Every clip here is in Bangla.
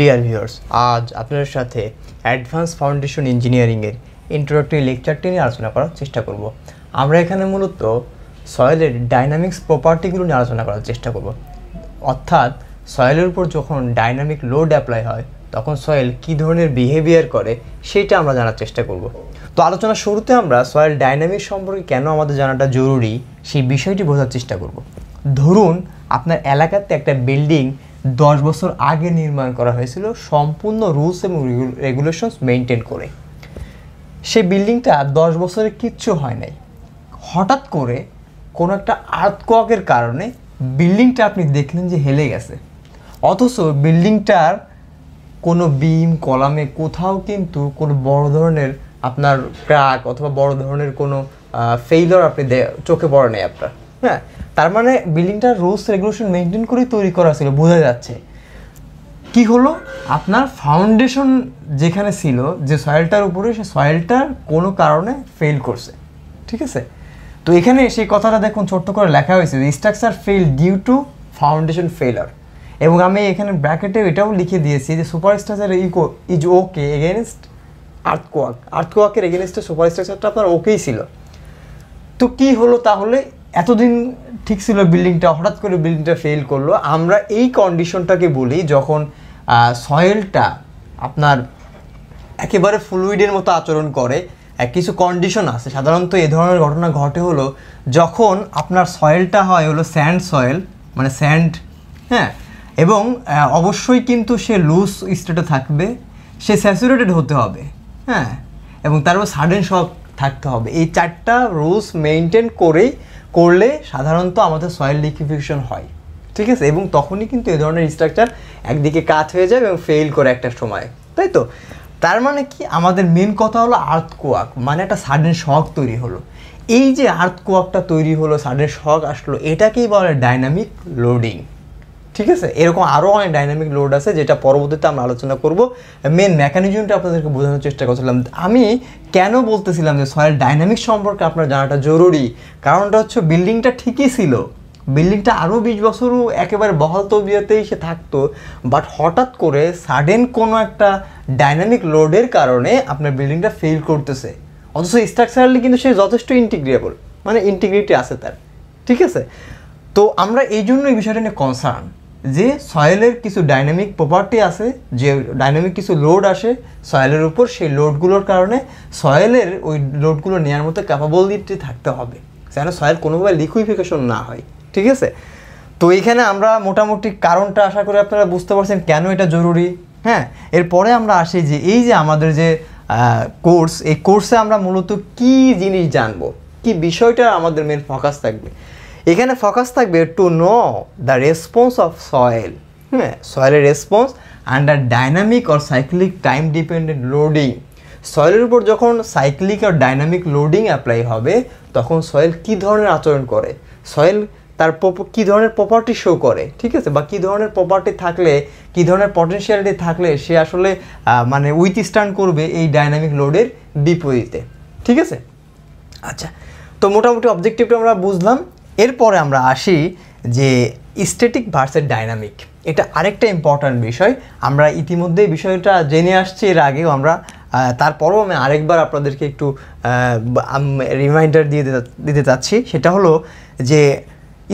ডিয়ার ভিউয়ার্স আজ আপনাদের সাথে অ্যাডভান্স ফাউন্ডেশন ইঞ্জিনিয়ারিংয়ের ইন্ট্রোডাক্টরি লেকচারটি নিয়ে আলোচনা করার চেষ্টা করব আমরা এখানে মূলত সয়েলের ডাইনামিক্স প্রপার্টিগুলো নিয়ে আলোচনা করার চেষ্টা করব অর্থাৎ সয়েলের উপর যখন ডাইনামিক লোড অ্যাপ্লাই হয় তখন সয়েল কী ধরনের বিহেভিয়ার করে সেটা আমরা জানার চেষ্টা করব তো আলোচনা শুরুতে আমরা সয়েল ডাইনামিক্স সম্পর্কে কেন আমাদের জানাটা জরুরি সেই বিষয়টি বোঝার চেষ্টা করব ধরুন আপনার এলাকাতে একটা বিল্ডিং দশ বছর আগে নির্মাণ করা হয়েছিল সম্পূর্ণ রুলস এবং রেগুলেশনস মেনটেন করে সেই বিল্ডিংটা দশ বছরে কিচ্ছু হয় নাই হঠাৎ করে কোনো একটা আর্থকের কারণে বিল্ডিংটা আপনি দেখলেন যে হেলে গেছে অথচ বিল্ডিংটার কোনো বিম কলামে কোথাও কিন্তু কোনো বড় ধরনের আপনার ক্রাক অথবা বড় ধরনের কোনো ফেইলর আপনি চোখে পড়ে নেই আপনার হ্যাঁ তার মানে বিল্ডিংটার রুলস রেগুলেশন মেনটেন করেই তৈরি করা ছিল বোঝা যাচ্ছে কি হলো আপনার ফাউন্ডেশন যেখানে ছিল যে সয়েলটার উপরে সে সয়েলটার কোনো কারণে ফেল করছে ঠিক আছে তো এখানে সেই কথাটা দেখুন ছোট্ট করে লেখা হয়েছে structure fail due to foundation ফেলার এবং আমি এখানে ব্র্যাকেটে এটাও লিখে দিয়েছি যে সুপার স্ট্রাকচার ইকো ইজ ওকে এগেনস্ট আর্থকোয়াক আর্থকোয়াকের এগেনস্টে সুপার স্ট্রাকচারটা আপনার ওকেই ছিল তো কি হলো তাহলে এতদিন ঠিক ছিল বিল্ডিংটা হঠাৎ করে বিল্ডিংটা ফেল করলো আমরা এই কন্ডিশনটাকে বলি যখন সয়েলটা আপনার একেবারে ফ্লুইডের মতো আচরণ করে কিছু কন্ডিশন আছে সাধারণত এ ধরনের ঘটনা ঘটে হলো যখন আপনার সয়েলটা হয় হলো স্যান্ড সয়েল মানে স্যান্ড হ্যাঁ এবং অবশ্যই কিন্তু সে লুজ স্টেটে থাকবে সে স্যাচুরেটেড হতে হবে হ্যাঁ এবং তারপর সাডেন শক থাকতে হবে এই চারটা রুলস মেনটেন করেই করলে সাধারণত আমাদের সয়েল লিকুইফিকেশন হয় ঠিক আছে এবং তখনই কিন্তু এ ধরনের স্ট্রাকচার একদিকে কাত হয়ে যায় এবং ফেল করে একটা সময় তাই তো তার মানে কি আমাদের মেন কথা হলো কোয়াক মানে একটা সাডেন শখ তৈরি হলো এই যে কোয়াকটা তৈরি হলো সাডেন শখ আসলো এটাকেই বলে ডাইনামিক লোডিং ঠিক আছে এরকম আরও অনেক ডাইনামিক লোড আছে যেটা পরবর্তীতে আমরা আলোচনা করব মেন মেকানিজমটা আপনাদেরকে বোঝানোর চেষ্টা করছিলাম আমি কেন বলতেছিলাম যে সয়েল ডাইনামিক সম্পর্কে আপনার জানাটা জরুরি কারণটা হচ্ছে বিল্ডিংটা ঠিকই ছিল বিল্ডিংটা আরও বিশ বছরও একেবারে বহাল তবিয়াতেই সে থাকতো বাট হঠাৎ করে সাডেন কোনো একটা ডাইনামিক লোডের কারণে আপনার বিল্ডিংটা ফেল করতেছে অথচ স্ট্রাকচারালি কিন্তু সে যথেষ্ট ইন্টিগ্রেবল মানে ইন্টিগ্রিটি আছে তার ঠিক আছে তো আমরা এই জন্য এই বিষয়টা নিয়ে কনসার্ন যে সয়েলের কিছু ডাইনামিক প্রপার্টি আছে যে ডাইনামিক কিছু লোড আসে সয়েলের উপর সেই লোডগুলোর কারণে সয়েলের ওই লোডগুলো নেওয়ার মতো ক্যাপাবিলিটি থাকতে হবে যেন সয়েল কোনোভাবে লিকুইফিকেশন না হয় ঠিক আছে তো এইখানে আমরা মোটামুটি কারণটা আশা করি আপনারা বুঝতে পারছেন কেন এটা জরুরি হ্যাঁ এরপরে আমরা আসি যে এই যে আমাদের যে কোর্স এই কোর্সে আমরা মূলত কি জিনিস জানবো কি বিষয়টা আমাদের মেন ফোকাস থাকবে এখানে ফোকাস থাকবে to know the response of soil হ্যাঁ সয়েলের response under dynamic or cyclic time dependent loading সয়েলের উপর যখন সাইক্লিক আর ডাইনামিক লোডিং অ্যাপ্লাই হবে তখন সয়েল কী ধরনের আচরণ করে সয়েল তার কী ধরনের প্রপার্টি শো করে ঠিক আছে বা কী ধরনের প্রপার্টি থাকলে কী ধরনের পটেনশিয়ালিটি থাকলে সে আসলে মানে উইথ স্ট্যান্ড করবে এই ডাইনামিক লোডের বিপরীতে ঠিক আছে আচ্ছা তো মোটামুটি অবজেক্টিভটা আমরা বুঝলাম এরপরে আমরা আসি যে স্টেটিক ভার্সের ডাইনামিক এটা আরেকটা ইম্পর্ট্যান্ট বিষয় আমরা ইতিমধ্যে বিষয়টা জেনে আসছি এর আগেও আমরা তারপরও আমি আরেকবার আপনাদেরকে একটু রিমাইন্ডার দিয়ে দিতে চাচ্ছি সেটা হলো যে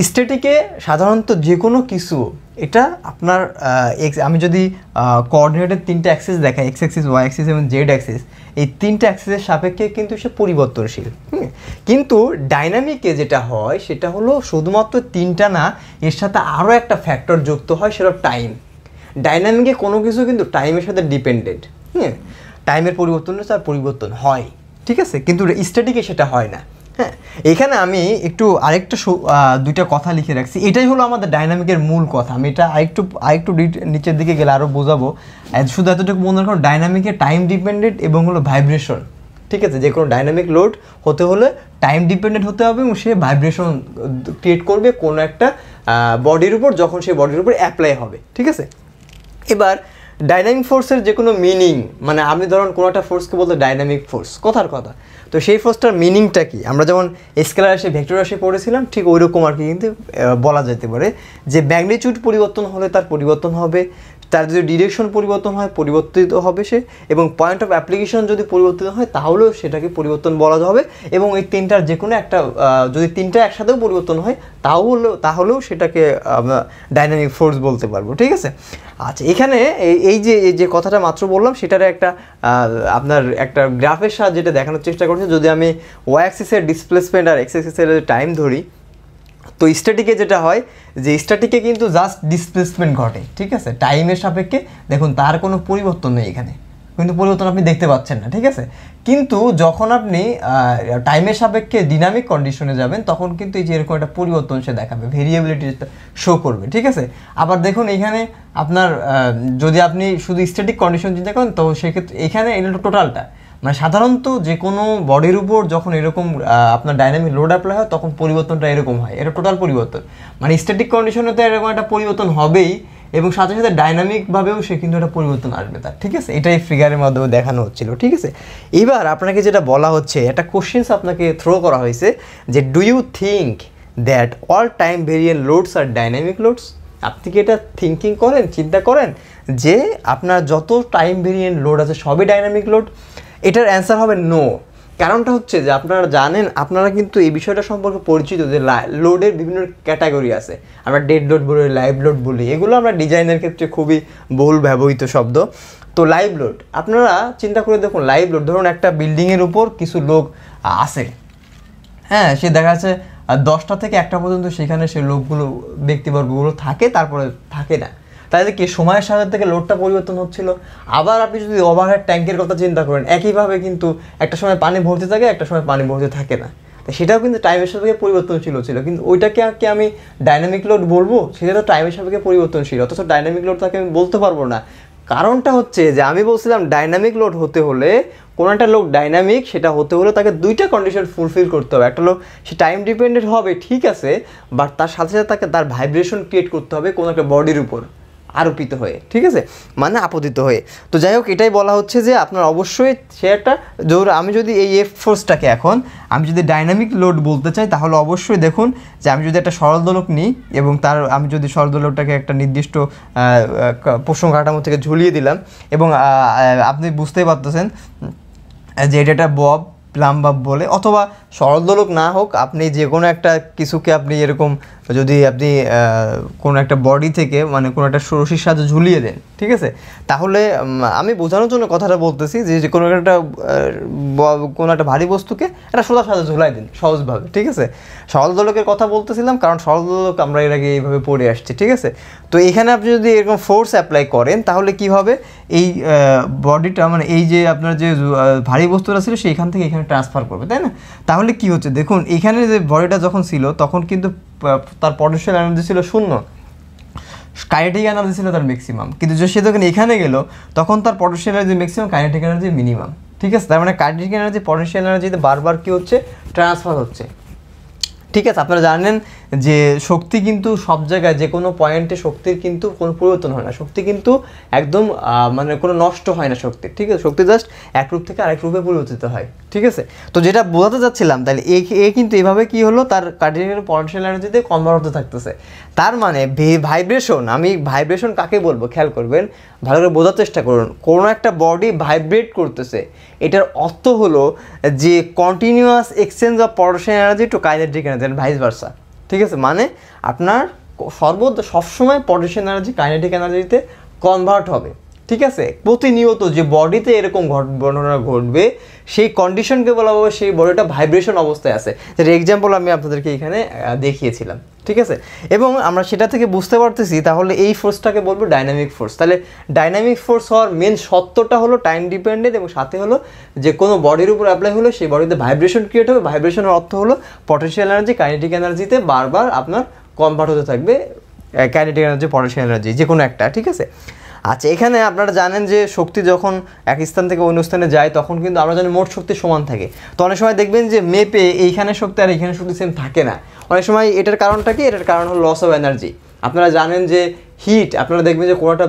স্টেটিকে সাধারণত যে কোনো কিছু এটা আপনার এক্স আমি যদি কোঅর্ডিনেটের তিনটা অ্যাক্সিস দেখাই এক্স অ্যাক্সিস ওয়াই অ্যাক্সিস এবং জেড অ্যাক্সিস এই তিনটা অ্যাক্সিসের সাপেক্ষে কিন্তু সে পরিবর্তনশীল কিন্তু ডাইনামিকে যেটা হয় সেটা হলো শুধুমাত্র তিনটা না এর সাথে আরও একটা ফ্যাক্টর যুক্ত হয় সেটা টাইম ডাইনামিকে কোনো কিছু কিন্তু টাইমের সাথে ডিপেন্ডেন্ট হ্যাঁ টাইমের পরিবর্তন তার পরিবর্তন হয় ঠিক আছে কিন্তু স্টেটিকে সেটা হয় না হ্যাঁ এখানে আমি একটু আরেকটা দুইটা কথা লিখে রাখছি এটাই হলো আমাদের ডাইনামিকের মূল কথা আমি এটা আরেকটু আরেকটু নিচের দিকে গেলে আরও বোঝাবো শুধু এতটুকু মনে রাখো ডাইনামিকের টাইম ডিপেন্ডেন্ট এবং হলো ভাইব্রেশন ঠিক আছে যে কোনো ডাইনামিক লোড হতে হলে টাইম ডিপেন্ডেন্ট হতে হবে এবং সে ভাইব্রেশন ক্রিয়েট করবে কোনো একটা বডির উপর যখন সেই বডির উপর অ্যাপ্লাই হবে ঠিক আছে এবার ডাইনামিক ফোর্সের যে কোনো মিনিং মানে আপনি ধরুন কোনো একটা ফোর্সকে বলতে ডাইনামিক ফোর্স কথার কথা তো সেই ফোর্সটার মিনিংটা কি আমরা যেমন স্কেলার রাশি ভেক্টর রাশি পড়েছিলাম ঠিক ওই রকম আর কি কিন্তু বলা যেতে পারে যে ম্যাগনিচিউড পরিবর্তন হলে তার পরিবর্তন হবে তার যদি ডিরেকশন পরিবর্তন হয় পরিবর্তিত হবে সে এবং পয়েন্ট অফ অ্যাপ্লিকেশন যদি পরিবর্তিত হয় তাহলেও সেটাকে পরিবর্তন বলা হবে এবং এই তিনটার যে কোনো একটা যদি তিনটা একসাথেও পরিবর্তন হয় তাহলে তাহলেও সেটাকে আমরা ডাইনামিক ফোর্স বলতে পারবো ঠিক আছে আচ্ছা এখানে এই যে যে কথাটা মাত্র বললাম সেটার একটা আপনার একটা গ্রাফের সাহায্যে যেটা দেখানোর চেষ্টা করছে যদি আমি ওয়াই ডিসপ্লেসমেন্ট আর এক্স টাইম ধরি তো স্ট্যাটিকে যেটা হয় যে স্ট্যাটিকে কিন্তু জাস্ট ডিসপ্লেসমেন্ট ঘটে ঠিক আছে টাইমের সাপেক্ষে দেখুন তার কোনো পরিবর্তন নেই এখানে কিন্তু পরিবর্তন আপনি দেখতে পাচ্ছেন না ঠিক আছে কিন্তু যখন আপনি টাইমের সাপেক্ষে ডিনামিক কন্ডিশনে যাবেন তখন কিন্তু এই যে এরকম একটা পরিবর্তন সে দেখাবে ভেরিয়েবিলিটি শো করবে ঠিক আছে আবার দেখুন এখানে আপনার যদি আপনি শুধু স্ট্যাটিক কন্ডিশন চিন্তা করেন তো সেক্ষেত্রে এখানে এটা টোটালটা মানে সাধারণত যে কোনো বডির উপর যখন এরকম আপনার ডাইনামিক লোড অ্যাপ্লাই হয় তখন পরিবর্তনটা এরকম হয় এটা টোটাল পরিবর্তন মানে স্ট্যাটিক কন্ডিশনে তো এরকম একটা পরিবর্তন হবেই এবং সাথে সাথে ডাইনামিকভাবেও সে কিন্তু একটা পরিবর্তন আসবে তার ঠিক আছে এটাই ফিগারের মাধ্যমে দেখানো হচ্ছিল ঠিক আছে এবার আপনাকে যেটা বলা হচ্ছে একটা কোশ্চেন্স আপনাকে থ্রো করা হয়েছে যে do you think that all time variant loads আর ডাইনামিক লোডস আপনি কি এটা থিঙ্কিং করেন চিন্তা করেন যে আপনার যত টাইম ভেরিয়েন্ট লোড আছে সবই ডাইনামিক লোড এটার অ্যান্সার হবে নো কারণটা হচ্ছে যে আপনারা জানেন আপনারা কিন্তু এই বিষয়টা সম্পর্কে পরিচিত যে লোডের বিভিন্ন ক্যাটাগরি আছে আমরা ডেড লোড বলি লাইভ লোড বলি এগুলো আমরা ডিজাইনের ক্ষেত্রে খুবই বহুল ব্যবহৃত শব্দ তো লাইভ লোড আপনারা চিন্তা করে দেখুন লাইভ লোড ধরুন একটা বিল্ডিংয়ের উপর কিছু লোক আসে হ্যাঁ সে দেখা যাচ্ছে দশটা থেকে একটা পর্যন্ত সেখানে সে লোকগুলো ব্যক্তিবর্গগুলো থাকে তারপরে থাকে না তাহলে কি সময়ের সাথে থেকে লোডটা পরিবর্তন হচ্ছিল আবার আপনি যদি ওভারহেড ট্যাঙ্কের কথা চিন্তা করেন একইভাবে কিন্তু একটা সময় পানি ভর্তি থাকে একটা সময় পানি ভর্তি থাকে না সেটাও কিন্তু টাইমের সাপেক্ষে পরিবর্তনশীল ছিল কিন্তু ওইটাকে আর কি আমি ডাইনামিক লোড বলবো সেটা তো টাইমের সাপেক্ষে পরিবর্তনশীল অথচ ডাইনামিক লোড তাকে আমি বলতে পারবো না কারণটা হচ্ছে যে আমি বলছিলাম ডাইনামিক লোড হতে হলে কোনো একটা লোক ডাইনামিক সেটা হতে হলে তাকে দুইটা কন্ডিশন ফুলফিল করতে হবে একটা লোক সে টাইম ডিপেন্ডেন্ট হবে ঠিক আছে বাট তার সাথে সাথে তাকে তার ভাইব্রেশন ক্রিয়েট করতে হবে কোনো একটা বডির উপর আরোপিত হয়ে ঠিক আছে মানে আপতিত হয়ে তো যাই হোক এটাই বলা হচ্ছে যে আপনার অবশ্যই শেয়ারটা জোর আমি যদি এই এফ ফোর্সটাকে এখন আমি যদি ডাইনামিক লোড বলতে চাই তাহলে অবশ্যই দেখুন যে আমি যদি একটা সরল দোলক নিই এবং তার আমি যদি সরল দোলকটাকে একটা নির্দিষ্ট প্রসঙ্গ কাঠামো থেকে ঝুলিয়ে দিলাম এবং আপনি বুঝতেই পারতেছেন যে এটা একটা বব প্লাম্বাব বলে অথবা সরল দোলক না হোক আপনি যে কোনো একটা কিছুকে আপনি এরকম যদি আপনি কোনো একটা বডি থেকে মানে কোনো একটা রশির সাহায্যে ঝুলিয়ে দেন ঠিক আছে তাহলে আমি বোঝানোর জন্য কথাটা বলতেছি যে কোনো একটা কোনো একটা ভারী বস্তুকে একটা সোজা সাথে ঝুলাই দিন সহজভাবে ঠিক আছে সরল দোলকের কথা বলতেছিলাম কারণ সরল দোলক আমরা এর আগে এইভাবে পড়ে আসছি ঠিক আছে তো এখানে আপনি যদি এরকম ফোর্স অ্যাপ্লাই করেন তাহলে কি হবে এই বডিটা মানে এই যে আপনার যে ভারী বস্তুটা ছিল সেইখান থেকে এখানে ট্রান্সফার করবে তাই না তাহলে কি হচ্ছে দেখুন এখানে যে বডিটা যখন ছিল তখন কিন্তু তার পটেনশিয়াল এনার্জি ছিল শূন্য কাইনেটিক এনার্জি ছিল তার ম্যাক্সিমাম কিন্তু সে যখন এখানে গেল তখন তার potential energy maximum kinetic energy minimum ঠিক আছে তার মানে কাইনেটিক এনার্জি পটেনশিয়াল এনার্জিতে বারবার কী হচ্ছে ট্রান্সফার হচ্ছে ঠিক আছে আপনারা জানেন যে শক্তি কিন্তু সব জায়গায় যে কোনো পয়েন্টে শক্তির কিন্তু কোনো পরিবর্তন হয় না শক্তি কিন্তু একদম মানে কোনো নষ্ট হয় না শক্তি ঠিক আছে শক্তি জাস্ট এক রূপ থেকে আরেক রূপে পরিবর্তিত হয় ঠিক আছে তো যেটা বোঝাতে চাচ্ছিলাম তাহলে এ এ কিন্তু এভাবে কি হলো তার কার্ডিয়াকের পটেনশিয়াল এনার্জিতে কর্মরত থাকতেছে তার মানে ভাইব্রেশন আমি ভাইব্রেশন কাকে বলবো খেয়াল করবেন ভালো করে বোঝার চেষ্টা করুন কোনো একটা বডি ভাইব্রেট করতেছে এটার অর্থ হলো যে continuous exchange of potential energy to kinetic energy then vice versa ঠিক আছে মানে আপনার সর্বদা সবসময় পটেনশিয়াল এনার্জি কাইনেটিক এনার্জিতে কনভার্ট হবে ঠিক আছে প্রতিনিয়ত যে বডিতে এরকম ঘটনা ঘটবে সেই কন্ডিশনকে বলা হবে সেই বডিটা ভাইব্রেশন অবস্থায় আছে যেটা এক্সাম্পল আমি আপনাদেরকে এখানে দেখিয়েছিলাম ঠিক আছে এবং আমরা সেটা থেকে বুঝতে পারতেছি তাহলে এই ফোর্সটাকে বলবো ডাইনামিক ফোর্স তাহলে ডাইনামিক ফোর্স হওয়ার মেন সত্যটা হলো টাইম ডিপেন্ডেন্ট এবং সাথে হলো যে কোনো বডির উপর অ্যাপ্লাই হলে সেই বডিতে ভাইব্রেশন ক্রিয়েট হবে ভাইব্রেশনের অর্থ হলো পটেন্সিয়াল এনার্জি কাইনেটিক এনার্জিতে বারবার আপনার কনভার্ট হতে থাকবে কাইনেটিক এনার্জি পটেন্সিয়াল এনার্জি যে কোনো একটা ঠিক আছে আচ্ছা এখানে আপনারা জানেন যে শক্তি যখন এক স্থান থেকে অন্য স্থানে যায় তখন কিন্তু আমরা জানি মোট শক্তি সমান থাকে তো অনেক সময় দেখবেন যে মেপে এইখানে শক্তি আর এইখানে শক্তি সেম থাকে না অনেক সময় এটার কারণটা কি এটার কারণ হলো লস অফ এনার্জি আপনারা জানেন যে হিট আপনারা দেখবেন যে কোনো একটা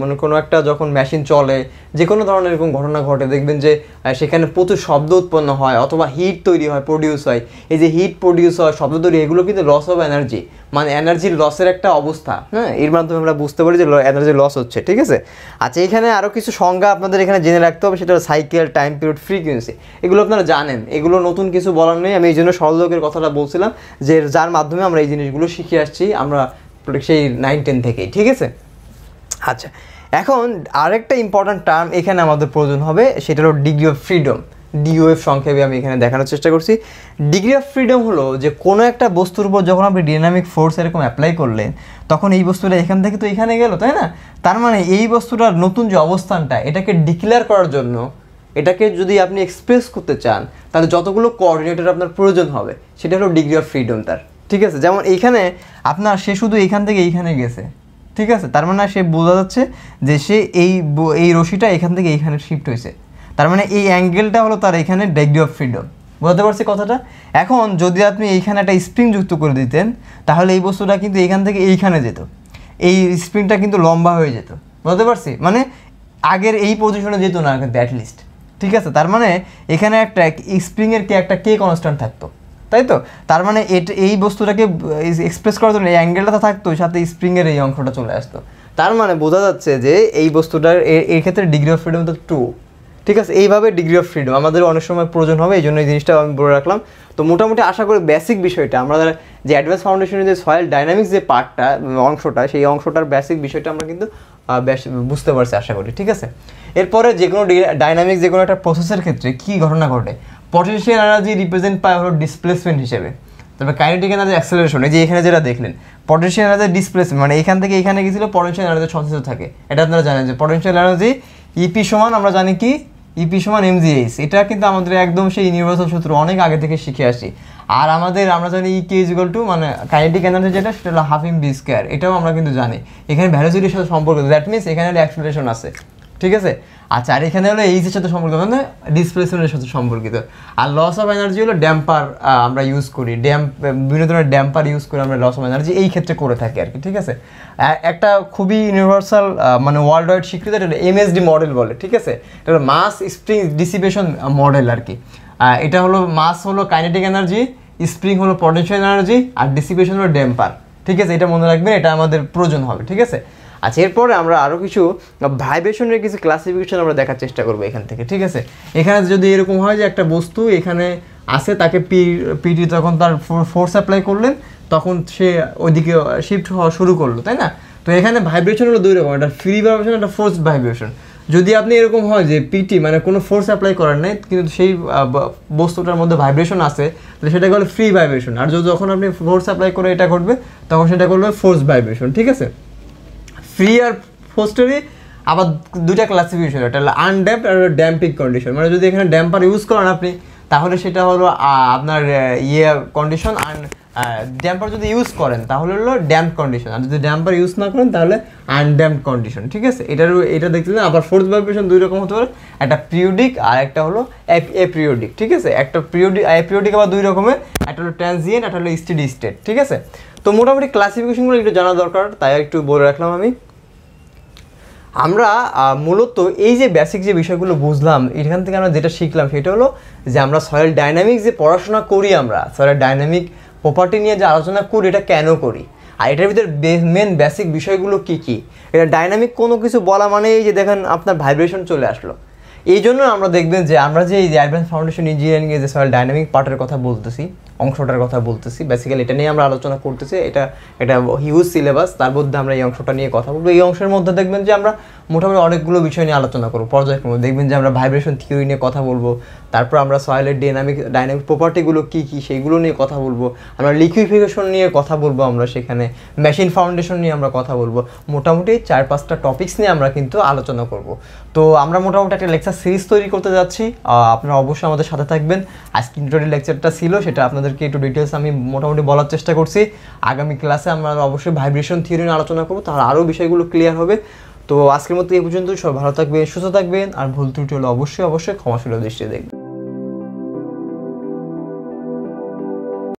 মানে কোনো একটা যখন মেশিন চলে যে কোনো ধরনের এরকম ঘটনা ঘটে দেখবেন যে সেখানে প্রচুর শব্দ উৎপন্ন হয় অথবা হিট তৈরি হয় প্রডিউস হয় এই যে হিট প্রডিউস হয় শব্দ তৈরি এগুলো কিন্তু লস অফ এনার্জি মানে এনার্জির লসের একটা অবস্থা হ্যাঁ এর মাধ্যমে আমরা বুঝতে পারি যে এনার্জি লস হচ্ছে ঠিক আছে আচ্ছা এখানে আরও কিছু সংজ্ঞা আপনাদের এখানে জেনে রাখতে হবে সেটা সাইকেল টাইম পিরিয়ড ফ্রিকুয়েন্সি এগুলো আপনারা জানেন এগুলো নতুন কিছু বলার নেই আমি এই জন্য সরলোকের কথাটা বলছিলাম যে যার মাধ্যমে আমরা এই জিনিসগুলো শিখে আসছি আমরা সেই নাইন টেন থেকেই ঠিক আছে আচ্ছা এখন আরেকটা ইম্পর্ট্যান্ট টার্ম এখানে আমাদের প্রয়োজন হবে সেটা হলো ডিগ্রি অফ ফ্রিডম ডিওএফ সংক্ষেপে আমি এখানে দেখানোর চেষ্টা করছি ডিগ্রি অফ ফ্রিডম হলো যে কোনো একটা বস্তুর উপর যখন আপনি ডিনামিক ফোর্স এরকম অ্যাপ্লাই করলেন তখন এই বস্তুটা এখান থেকে তো এখানে গেল তাই না তার মানে এই বস্তুটার নতুন যে অবস্থানটা এটাকে ডিক্লেয়ার করার জন্য এটাকে যদি আপনি এক্সপ্রেস করতে চান তাহলে যতগুলো কোঅর্ডিনেটর আপনার প্রয়োজন হবে সেটা হলো ডিগ্রি অফ ফ্রিডম তার ঠিক আছে যেমন এইখানে আপনার সে শুধু এইখান থেকে এইখানে গেছে ঠিক আছে তার মানে সে বোঝা যাচ্ছে যে সে এই এই রশিটা এখান থেকে এইখানে শিফট হয়েছে তার মানে এই অ্যাঙ্গেলটা হলো তার এখানে ডেগ্রি অফ ফ্রিডম বুঝতে পারছি কথাটা এখন যদি আপনি এইখানে একটা স্প্রিং যুক্ত করে দিতেন তাহলে এই বস্তুটা কিন্তু এইখান থেকে এইখানে যেত এই স্প্রিংটা কিন্তু লম্বা হয়ে যেত বুঝতে পারছি মানে আগের এই পজিশনে যেত না অ্যাটলিস্ট ঠিক আছে তার মানে এখানে একটা স্প্রিংয়ের কে একটা কে কনস্ট্যান্ট থাকতো তাই তো তার মানে এই বস্তুটাকে এক্সপ্রেস করার জন্য এই অ্যাঙ্গেলটা থাকতো সাথে স্প্রিংয়ের এই অংশটা চলে আসতো তার মানে বোঝা যাচ্ছে যে এই বস্তুটার এই ক্ষেত্রে ডিগ্রি অফ ফ্রিডম তো টু ঠিক আছে এইভাবে ডিগ্রি অফ ফ্রিডম আমাদের অনেক সময় প্রয়োজন হবে এই জন্য এই জিনিসটা আমি বলে রাখলাম তো মোটামুটি আশা করি বেসিক বিষয়টা আমরা যে অ্যাডভান্স ফাউন্ডেশনের যে সয়েল ডাইনামিক্স যে পার্টটা অংশটা সেই অংশটার বেসিক বিষয়টা আমরা কিন্তু বুঝতে পারছি আশা করি ঠিক আছে এরপরে যে কোনো ডাইনামিক্স যে কোনো একটা প্রসেসের ক্ষেত্রে কী ঘটনা ঘটে পটেনশিয়াল এনার্জি রিপ্রেজেন্ট পায় হলো ডিসপ্লেসমেন্ট হিসেবে তারপর কাইনেটিক এনার্জি অ্যাক্সেলারেশন এই যে এখানে যেটা দেখলেন পটেনশিয়াল এনার্জি ডিসপ্লেসমেন্ট মানে এখান থেকে এখানে গেছিল পটেনশিয়াল এনার্জি সচেতন থাকে এটা আপনারা জানেন যে পটেনশিয়াল এনার্জি ইপি সমান আমরা জানি কি ইপি e সমান এমজিএইচ এটা কিন্তু আমাদের একদম সেই ইউনিভার্সাল সূত্র অনেক আগে থেকে শিখে আসি আর আমাদের আমরা জানি ই কে ইজিকাল টু মানে কাইনেটিক এনার্জি যেটা সেটা হলো হাফ ইম বি স্কোয়ার এটাও আমরা কিন্তু জানি এখানে ভ্যালোসিটির সাথে সম্পর্ক দ্যাট মিনস এখানে একটা অ্যাক্সেলারেশন আছে ঠিক আছে আচ্ছা আর এখানে হলো এইচের সাথে সম্পর্কিত মানে ডিসপ্লেসমেন্টের সাথে সম্পর্কিত আর লস অফ এনার্জি হলো ড্যাম্পার আমরা ইউজ করি ড্যাম্প বিভিন্ন ধরনের ড্যাম্পার ইউজ করে আমরা লস অফ এনার্জি এই ক্ষেত্রে করে থাকি আর কি ঠিক আছে একটা খুবই ইউনিভার্সাল মানে ওয়ার্ল্ড ওয়াইড স্বীকৃত এটা এমএসডি মডেল বলে ঠিক আছে এটা মাস স্প্রিং ডিসিপেশন মডেল আর কি এটা হলো মাস হলো কাইনেটিক এনার্জি স্প্রিং হলো পটেনশিয়াল এনার্জি আর ডিসিপেশন হলো ড্যাম্পার ঠিক আছে এটা মনে রাখবেন এটা আমাদের প্রয়োজন হবে ঠিক আছে আচ্ছা এরপরে আমরা আরও কিছু ভাইব্রেশনের কিছু ক্লাসিফিকেশন আমরা দেখার চেষ্টা করবো এখান থেকে ঠিক আছে এখানে যদি এরকম হয় যে একটা বস্তু এখানে আছে তাকে পি পিটি যখন তার ফোর্স অ্যাপ্লাই করলেন তখন সে ওইদিকে শিফট হওয়া শুরু করলো তাই না তো এখানে ভাইব্রেশন হলো দুই রকম একটা ফ্রি ভাইব্রেশন একটা ফোর্স ভাইব্রেশন যদি আপনি এরকম হয় যে পিটি মানে কোনো ফোর্স অ্যাপ্লাই করার নেই কিন্তু সেই বস্তুটার মধ্যে ভাইব্রেশন আছে তাহলে সেটা হলো ফ্রি ভাইব্রেশন আর যখন আপনি ফোর্স অ্যাপ্লাই করে এটা ঘটবে তখন সেটা করলো ফোর্স ভাইব্রেশন ঠিক আছে ফ্রি আর ফোস্টারি আবার দুটা ক্লাসিফিকেশন একটা হলো আনড্যাম্প আর ড্যাম্পিং কন্ডিশন মানে যদি এখানে ড্যাম্পার ইউজ করেন আপনি তাহলে সেটা হলো আপনার ইয়ে কন্ডিশন আর ড্যাম্পার যদি ইউজ করেন তাহলে হলো ড্যাম্প কন্ডিশন আর যদি ড্যাম্পার ইউজ না করেন তাহলে আনড্যাম্প কন্ডিশন ঠিক আছে এটার এটা দেখছিলেন আবার ফোর্থ ভাইব্রেশন দুই রকম হতে পারে একটা পিরিয়ডিক আর একটা হলো এপিরিয়ডিক ঠিক আছে একটা পিরিয়ডিক এপিরিয়ডিক আবার দুই রকমের একটা হলো ট্রানজিয়েন্ট একটা হলো স্টেডি স্টেট ঠিক আছে তো মোটামুটি ক্লাসিফিকেশনগুলো একটু জানা দরকার তাই একটু বলে রাখলাম আমি আমরা মূলত এই যে বেসিক যে বিষয়গুলো বুঝলাম এখান থেকে আমরা যেটা শিখলাম সেটা হলো যে আমরা সয়েল ডাইনামিক যে পড়াশোনা করি আমরা সয়েল ডাইনামিক প্রপার্টি নিয়ে যে আলোচনা করি এটা কেন করি আর এটার ভিতরে মেন বেসিক বিষয়গুলো কি কি এটা ডাইনামিক কোনো কিছু বলা মানে এই যে দেখেন আপনার ভাইব্রেশন চলে আসলো এই জন্য আমরা দেখবেন যে আমরা যে এই যে অ্যাডভান্স ফাউন্ডেশন ইঞ্জিনিয়ারিংয়ে যে সয়েল ডাইনামিক পার্টের কথা বলতেছি অংশটার কথা বলতেছি বেসিক্যালি এটা নিয়ে আমরা আলোচনা করতেছি এটা এটা হিউজ সিলেবাস তার মধ্যে আমরা এই অংশটা নিয়ে কথা বলবো এই অংশের মধ্যে দেখবেন যে আমরা মোটামুটি অনেকগুলো বিষয় নিয়ে আলোচনা করবো পর্যায়ক্রমে দেখবেন যে আমরা ভাইব্রেশন থিওরি নিয়ে কথা বলবো তারপর আমরা সয়েলের ডাইনামিক ডাইনামিক প্রপার্টিগুলো কী কী সেইগুলো নিয়ে কথা বলবো আমরা লিকুইফিকেশন নিয়ে কথা বলবো আমরা সেখানে মেশিন ফাউন্ডেশন নিয়ে আমরা কথা বলবো মোটামুটি চার পাঁচটা টপিক্স নিয়ে আমরা কিন্তু আলোচনা করব তো আমরা মোটামুটি একটা লেকচার সিরিজ তৈরি করতে যাচ্ছি আপনারা অবশ্যই আমাদের সাথে থাকবেন আজকে ইন্ট্রোডি লেকচারটা ছিল সেটা আপনাদের আপনাদেরকে একটু ডিটেলস আমি মোটামুটি বলার চেষ্টা করছি আগামী ক্লাসে আমরা অবশ্যই ভাইব্রেশন থিওরি নিয়ে আলোচনা করবো তার আরও বিষয়গুলো ক্লিয়ার হবে তো আজকের মতো এই পর্যন্ত সব ভালো থাকবে সুস্থ থাকবেন আর ভুল ত্রুটি হলে অবশ্যই অবশ্যই ক্ষমাশীল দৃষ্টি দেখবেন